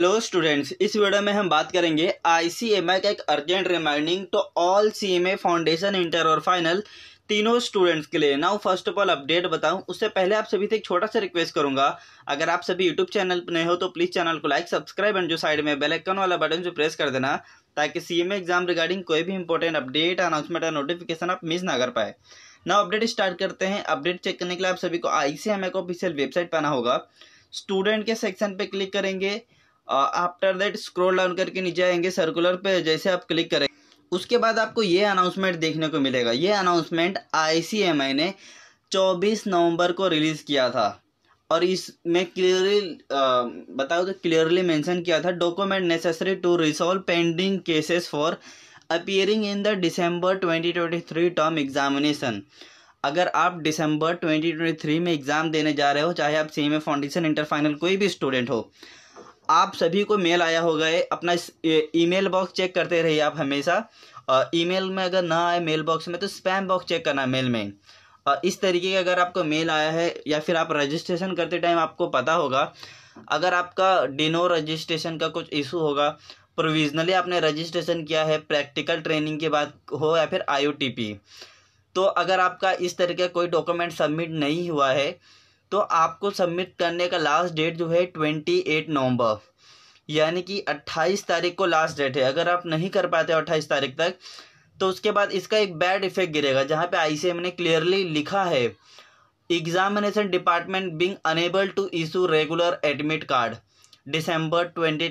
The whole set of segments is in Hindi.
हेलो स्टूडेंट्स इस वीडियो में हम बात करेंगे आईसीएमआई का एक urgent reminding to all CMA foundation inter और फाइनल तीनों स्टूडेंट्स के लिए now first of all update बताऊं उससे पहले आप सभी से एक छोटा सा रिक्वेस्ट करूंगा अगर आप सभी यूट्यूब चैनल पर नए हो तो प्लीज़ चैनल को लाइक सब्सक्राइब एंड जो साइड में बेल वाला बटन जो प्रेस कर देना ताकि सीएमए एग्जाम रिगार्डिंग कोई भी इंपॉर्टेंट अपडेट अनाउंसमेंट या नोटिफिकेशन आप मिस ना कर पाए नाउ अपडेट स्टार्ट करते हैं अपडेट चेक करने के लिए आप सभी को आई सी को ऑफिशियल वेबसाइट पर आना होगा स्टूडेंट के सेक्शन पर क्लिक करेंगे आफ्टर दैट स्क्रोल डाउन करके नीचे आएंगे सर्कुलर पे जैसे आप क्लिक करेंगे उसके बाद आपको ये अनाउंसमेंट देखने को मिलेगा ये अनाउंसमेंट आई ने 24 नवंबर को रिलीज़ किया था और इसमें क्लियरली बताओ तो क्लियरली मेंशन किया था document necessary to resolve pending cases for appearing in the December 2023 term examination अगर आप दिसंबर 2023 में एग्ज़ाम देने जा रहे हो चाहे आप C M A foundation inter final कोई भी स्टूडेंट हो आप सभी को मेल आया होगा अपना ईमेल बॉक्स चेक करते रहिए आप हमेशा और ईमेल में अगर ना आए मेल बॉक्स में तो स्पैम बॉक्स चेक करना मेल में और इस तरीके का अगर आपको मेल आया है या फिर आप रजिस्ट्रेशन करते टाइम आपको पता होगा अगर आपका डिनो रजिस्ट्रेशन का कुछ इशू होगा प्रोविजनली आपने रजिस्ट्रेशन किया है प्रैक्टिकल ट्रेनिंग के बाद हो या फिर आई तो अगर आपका इस तरीके का कोई डॉक्यूमेंट सबमिट नहीं हुआ है तो आपको सबमिट करने का लास्ट डेट जो है ट्वेंटी एट नवम्बर यानी कि 28 तारीख को लास्ट डेट है अगर आप नहीं कर पाते अट्ठाईस तारीख तक तो उसके बाद इसका एक बैड इफेक्ट गिरेगा जहाँ पे आई ने क्लियरली लिखा है examination department being unable to issue regular admit card December twenty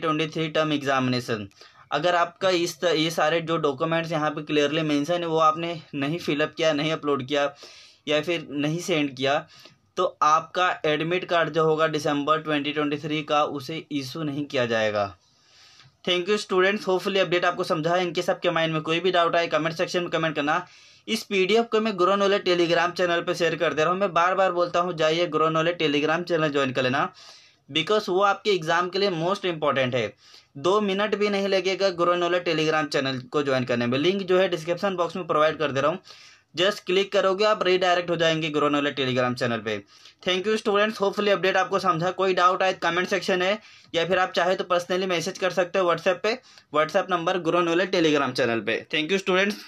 term examination अगर आपका इस ये सारे जो डॉक्यूमेंट्स यहाँ पे क्लियरली मेंशन है वो आपने नहीं फिलअप किया नहीं अपलोड किया या फिर नहीं सेंड किया तो आपका एडमिट कार्ड जो होगा दिसंबर 2023 का उसे इशू नहीं किया जाएगा thank you students hopefully update आपको समझा है इनकेस माइंड में कोई भी डाउट आए कमेंट सेक्शन में कमेंट करना इस पीडीएफ को मैं ग्रो नॉलेज टेलीग्राम चैनल पर शेयर कर दे रहा हूँ मैं बार बार बोलता हूँ जाइए grow knowledge Telegram channel join कर लेना बिकॉज वो आपके एग्जाम के लिए मोस्ट इंपॉर्टेंट है दो मिनट भी नहीं लगेगा ग्रो नॉलेज टेलीग्राम चैनल को ज्वाइन करने में लिंक जो है डिस्क्रिप्शन बॉक्स में प्रोवाइड कर दे रहा हूँ जस्ट क्लिक करोगे आप रीडायरेक्ट हो जाएंगे ग्रोन टेलीग्राम चैनल पे thank you students hopefully update आपको समझा कोई डाउट आए कमेंट तो सेक्शन है या फिर आप चाहे तो पर्सनली मैसेज कर सकते हो व्हाट्सएप पे WhatsApp number grown Telegram channel पे थैंक यू स्टूडेंट्स